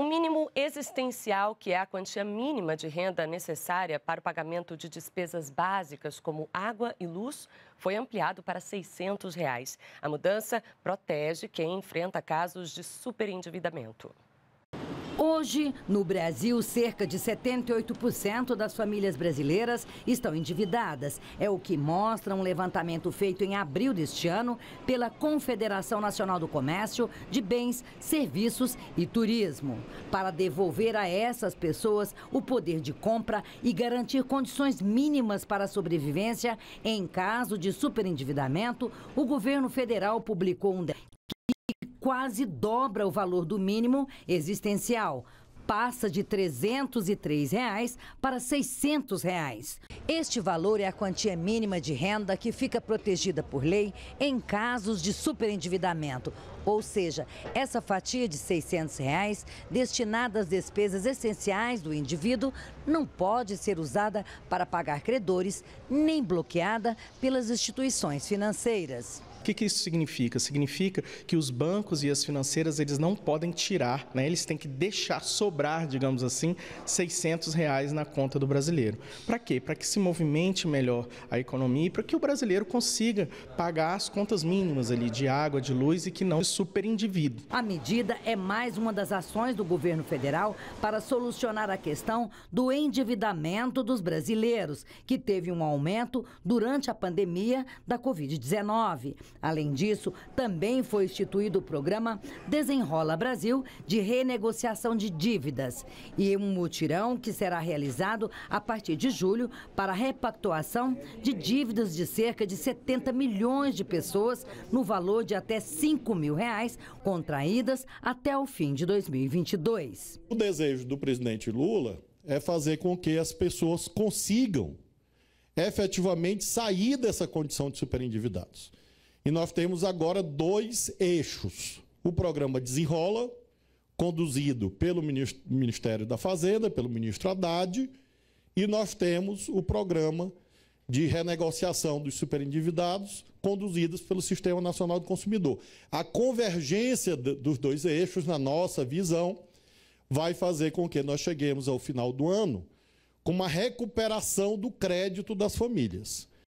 O mínimo existencial, que é a quantia mínima de renda necessária para o pagamento de despesas básicas como água e luz, foi ampliado para R$ 600. Reais. A mudança protege quem enfrenta casos de superendividamento. Hoje, no Brasil, cerca de 78% das famílias brasileiras estão endividadas. É o que mostra um levantamento feito em abril deste ano pela Confederação Nacional do Comércio de Bens, Serviços e Turismo, para devolver a essas pessoas o poder de compra e garantir condições mínimas para a sobrevivência em caso de superendividamento. O governo federal publicou um quase dobra o valor do mínimo existencial. Passa de R$ 303 reais para R$ 600. Reais. Este valor é a quantia mínima de renda que fica protegida por lei em casos de superendividamento, ou seja, essa fatia de R$ 600 reais, destinada às despesas essenciais do indivíduo, não pode ser usada para pagar credores nem bloqueada pelas instituições financeiras. O que, que isso significa? Significa que os bancos e as financeiras eles não podem tirar, né? eles têm que deixar sobrar, digamos assim, 600 reais na conta do brasileiro. Para quê? Para que se movimente melhor a economia e para que o brasileiro consiga pagar as contas mínimas ali de água, de luz e que não superendivide. A medida é mais uma das ações do governo federal para solucionar a questão do endividamento dos brasileiros, que teve um aumento durante a pandemia da Covid-19. Além disso, também foi instituído o programa Desenrola Brasil de renegociação de dívidas e um mutirão que será realizado a partir de julho para a repactuação de dívidas de cerca de 70 milhões de pessoas no valor de até 5 mil reais contraídas até o fim de 2022. O desejo do presidente Lula é fazer com que as pessoas consigam efetivamente sair dessa condição de superendividados. E nós temos agora dois eixos. O programa Desenrola, conduzido pelo Ministério da Fazenda, pelo ministro Haddad, e nós temos o programa de renegociação dos superendividados, conduzidos pelo Sistema Nacional do Consumidor. A convergência dos dois eixos, na nossa visão, vai fazer com que nós cheguemos ao final do ano com uma recuperação do crédito das famílias.